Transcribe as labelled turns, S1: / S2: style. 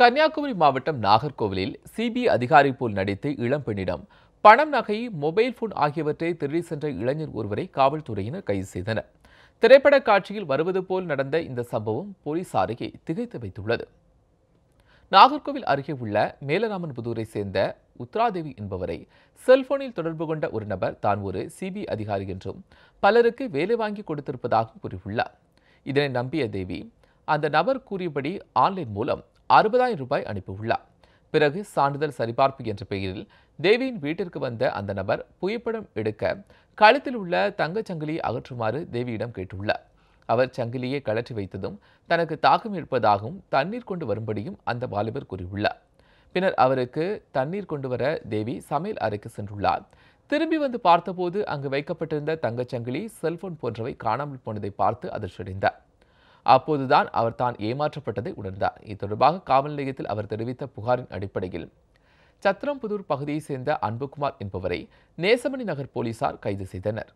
S1: கன்னியாகுமரி மாவட்டம் நாகர்கோவிலில் சிபிஐ அதிகாரி போல் நடித்து இளம்பெண்ணிடம் பணம் நகை மொபைல் போன் ஆகியவற்றை திருடி சென்ற இளைஞர் ஒருவரை காவல்துறையினர் கைது செய்தனர் திரைப்பட காட்சியில் வருவது போல் நடந்த இந்த சம்பவம் போலீசாரையே திகைத்து வைத்துள்ளது நாகர்கோவில் அருகே உள்ள மேலராமன் புதூரை சேர்ந்த உத்ராதேவி என்பவரை செல்போனில் தொடர்பு கொண்ட ஒரு நபர் தான் ஒரு சிபிஐ அதிகாரி என்றும் பலருக்கு வேலை வாங்கி கொடுத்திருப்பதாக கூறியுள்ளார் இதனை நம்பிய தேவி அந்த நபர் கூறியபடி ஆன்லைன் மூலம் அறுபதாயிரம் ரூபாய் அனுப்பியுள்ளார் பிறகு சான்றிதழ் சரிபார்ப்பு என்ற பெயரில் தேவியின் வீட்டிற்கு வந்த அந்த நபர் புகைப்படம் எடுக்க கழுத்தில் உள்ள தங்கச் சங்கிலியை அகற்றுமாறு தேவியிடம் கேட்டுள்ளார் அவர் சங்கிலியை கழற்றி வைத்ததும் தனக்கு தாகம் இருப்பதாகவும் தண்ணீர் கொண்டு வரும்படியும் அந்த வாலிபர் கூறியுள்ளார் பின்னர் அவருக்கு தண்ணீர் கொண்டு வர தேவி சமையல் அறைக்கு சென்றுள்ளார் திரும்பி வந்து பார்த்தபோது அங்கு வைக்கப்பட்டிருந்த தங்கச்சங்கிலி செல்போன் போன்றவை காணாமல் போனதை பார்த்து அதிர்ச்சியடைந்தார் அப்போதுதான் அவர் தான் ஏமாற்றப்பட்டதை உணர்ந்தார் இது தொடர்பாக காவல் நிலையத்தில் அவர் தெரிவித்த புகாரின் அடிப்படையில் சத்திரம்புதூர் பகுதியைச் சேர்ந்த அன்புகுமார் என்பவரை நேசமணி நகர் போலீசார் கைது செய்தனர்